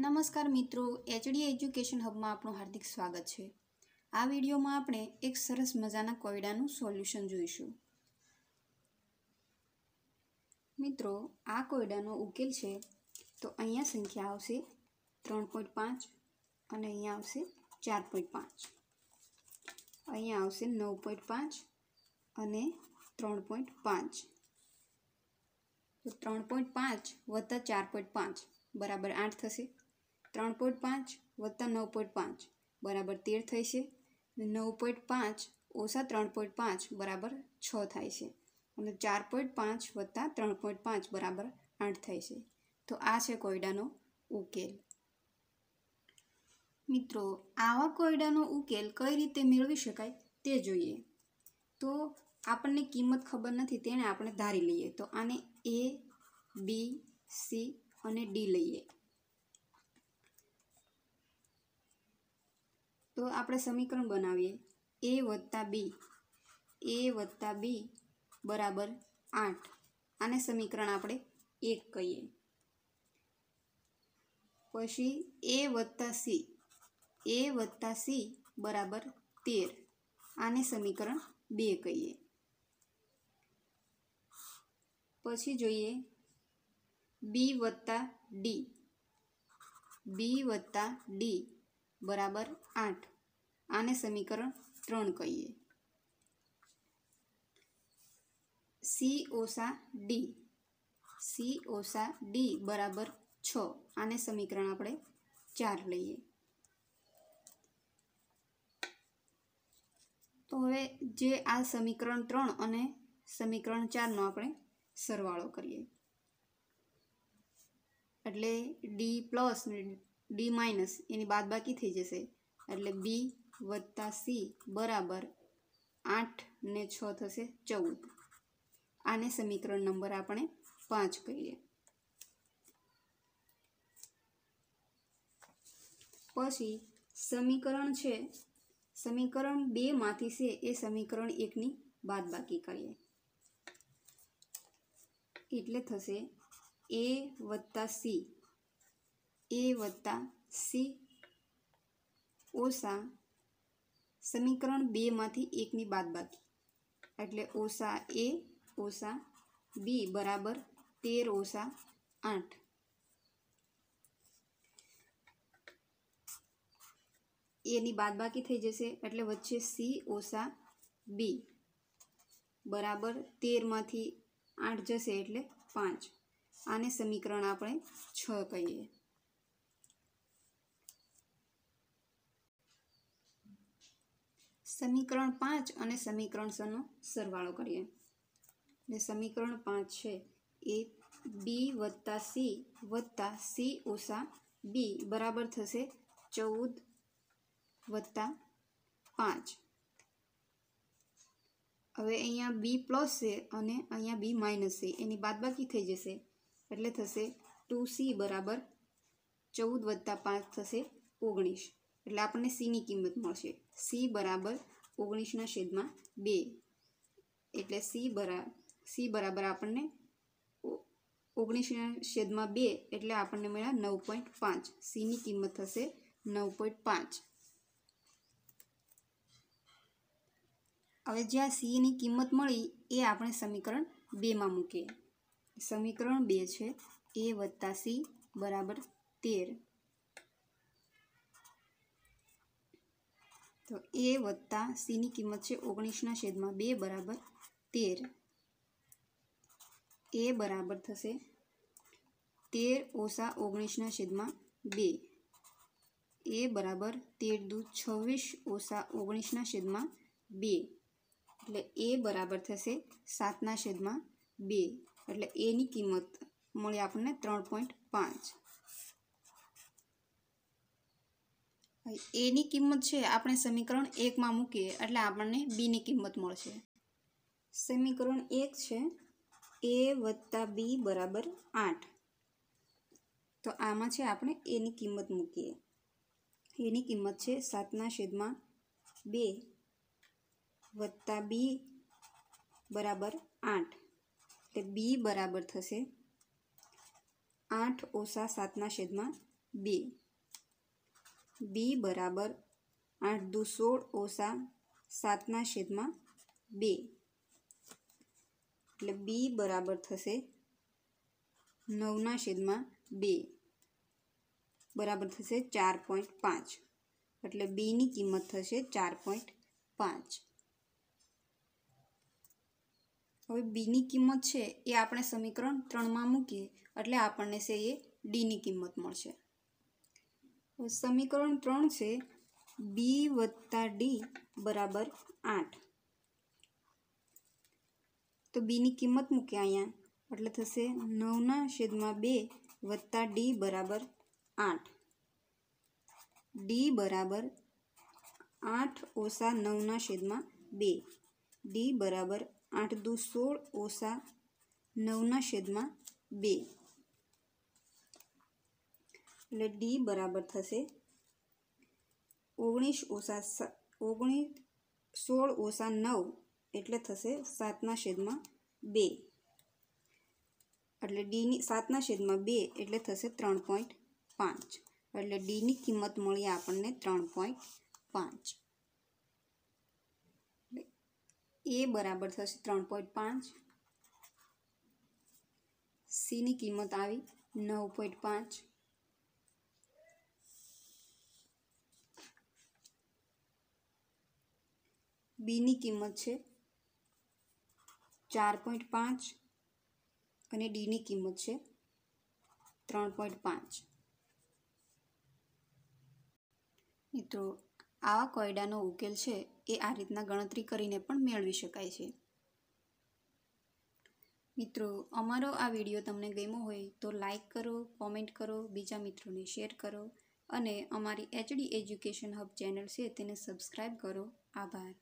નમસ્કાર મિત્રો HD education હબમાં આપણું હાર્દિક સ્વાગત છે આ વિડીયોમાં આપણે એક સરસ મજાના કોયડાનું સોલ્યુશન જોઈશું મિત્રો આ કોયડાનો ઉકેલ છે તો અહીંયા સંખ્યા આવશે ત્રણ પોઈન્ટ પાંચ અને અહીંયા આવશે ચાર પોઈન્ટ પાંચ અહીંયા આવશે નવ પોઈન્ટ પાંચ અને ત્રણ પોઈન્ટ પાંચ તો ત્રણ પોઈન્ટ પાંચ વત્તા ચાર પોઈન્ટ પાંચ બરાબર આઠ થશે ત્રણ પોઈન્ટ પાંચ વત્તા નવ પોઈન્ટ પાંચ બરાબર તેર થઈ છે નવ પોઈન્ટ પાંચ ઓછા ત્રણ પોઈન્ટ પાંચ બરાબર છ થાય છે અને ચાર પોઈન્ટ પાંચ વત્તા ત્રણ પોઈન્ટ પાંચ બરાબર આઠ થાય છે તો આ છે કોયડાનો ઉકેલ મિત્રો આવા કોયડાનો ઉકેલ કઈ રીતે મેળવી શકાય તે જોઈએ તો આપણને કિંમત ખબર નથી તેને આપણે ધારી લઈએ તો આને એ બી સી અને ડી લઈએ તો આપણે સમીકરણ બનાવીએ એ વત્તા બી એ વત્તા બી બરાબર આઠ આને સમીકરણ આપણે એક કહીએ પછી એ વત્તા સી એ વત્તા સી બરાબર તેર આને સમીકરણ બે કહીએ પછી જોઈએ બી વત્તા ડી બી વત્તા ડી બરાબર આઠ આને સમીકરણ ત્રણ કહીએ સી ઓસા ડી સી ઓસા ડી બરાબર છ આને સમીકરણ આપણે ચાર લઈએ તો હવે જે આ સમીકરણ ત્રણ અને સમીકરણ ચારનો આપણે સરવાળો કરીએ એટલે ડી પ્લસ ડી માઇનસ એની બાદબાકી થઈ જશે એટલે બી વત્તા સી બરાબર આઠ ને છ થશે ચૌદ આને સમીકરણ નંબર આપણે પાંચ કહીએ પછી સમીકરણ છે સમીકરણ બેમાંથી છે એ સમીકરણ એકની બાદ બાકી કરીએ એટલે થશે એ વત્તા સી એ વત્તા સી ઓસા સમીકરણ બેમાંથી એકની બાદ બાકી એટલે ઓસા એ ઓસા બી બરાબર તેર ઓસા આઠ એની બાદ બાકી થઈ જશે એટલે વચ્ચે સી ઓસા બી બરાબર તેરમાંથી આઠ જશે એટલે પાંચ આને સમીકરણ આપણે છ કહીએ સમીકરણ પાંચ અને સમીકરણ સનો સરવાળો કરીએ એટલે સમીકરણ પાંચ છે એ બી વત્તા સી વત્તા સી ઓછા બી બરાબર થશે ચૌદ વત્તા પાંચ હવે અહીંયા બી પ્લસ છે અને અહીંયા બી માઇનસ છે એની બાદબાકી થઈ જશે એટલે થશે ટુ સી બરાબર ચૌદ વત્તા પાંચ થશે ઓગણીસ એટલે આપણને સીની કિંમત મળશે સી બરાબર ઓગણીસના છેદમાં બે એટલે સી બરા સી બરાબર આપણને ઓગણીસના છેદમાં બે એટલે આપણને મળ્યા નવ પોઈન્ટ પાંચ સીની કિંમત થશે નવ પોઈન્ટ પાંચ હવે જ્યાં સીની કિંમત મળી એ આપણે સમીકરણ બેમાં મૂકીએ સમીકરણ બે છે એ વત્તા સી બરાબર તેર તો એ વત્તા સીની કિંમત છે ઓગણીસના છેદમાં બે બરાબર તેર એ બરાબર થશે તેર ઓછા ઓગણીસના છેદમાં બે એ બરાબર તેર દુ છવ્વીસ ઓછા ઓગણીસના છેદમાં બે એટલે એ બરાબર થશે સાતના છેદમાં બે એટલે એની કિંમત મળી આપણને ત્રણ પોઈન્ટ પાંચ એની કિંમત છે આપણે સમીકરણ એકમાં મૂકીએ એટલે આપણને બીની કિંમત મળશે સમીકરણ એક છે એ વત્તા બી બરાબર આઠ તો આમાં છે આપણે એની કિંમત મૂકીએ એની કિંમત છે સાતના છેદમાં બે વત્તા બી બરાબર આઠ એટલે બી બરાબર થશે આઠ ઓછા સાતના છેદમાં બે બી બરાબર આઠ દુ સોળ ઓસા સાતના છેદમાં બે એટલે બી બરાબર થશે નવના છેદમાં બે બરાબર થશે ચાર પોઈન્ટ પાંચ એટલે બીની કિંમત થશે ચાર પોઈન્ટ પાંચ હવે બીની કિંમત છે એ આપણે સમીકરણ ત્રણમાં મૂકીએ એટલે આપણને છે એ ડીની કિંમત મળશે સમીકરણ ત્રણ છે બી વત્તા ડી બરાબર આઠ તો બીની કિંમત મૂક્યા અહીંયા એટલે થશે નવના છેદમાં બે વત્તા ડી બરાબર આઠ ડી બરાબર આઠ ઓછા નવના છેદમાં બે ડી બરાબર આઠ દુ સોળ ઓછા નવના છેદમાં બે એટલે ડી બરાબર થશે ઓગણીસ ઓછા ઓગણીસ સોળ ઓછા નવ એટલે થશે સાતના છેદમાં બે એટલે ડીની સાતના છેદમાં બે એટલે થશે ત્રણ પોઈન્ટ પાંચ એટલે ડીની કિંમત મળી આપણને ત્રણ પોઈન્ટ પાંચ એ બરાબર થશે ત્રણ પોઈન્ટ પાંચ સીની કિંમત આવી નવ પોઈન્ટ પાંચ બીની કિંમત છે ચાર પોઈન્ટ પાંચ અને ડીની કિંમત છે ત્રણ પોઈન્ટ પાંચ મિત્રો આવા કોયડાનો ઉકેલ છે એ આ રીતના ગણતરી કરીને પણ મેળવી શકાય છે મિત્રો અમારો આ વિડીયો તમને ગમ્યો હોય તો લાઈક કરો કોમેન્ટ કરો બીજા મિત્રોને શેર કરો અને અમારી એચડી એજ્યુકેશન હબ ચેનલ છે તેને સબસ્ક્રાઈબ કરો આભાર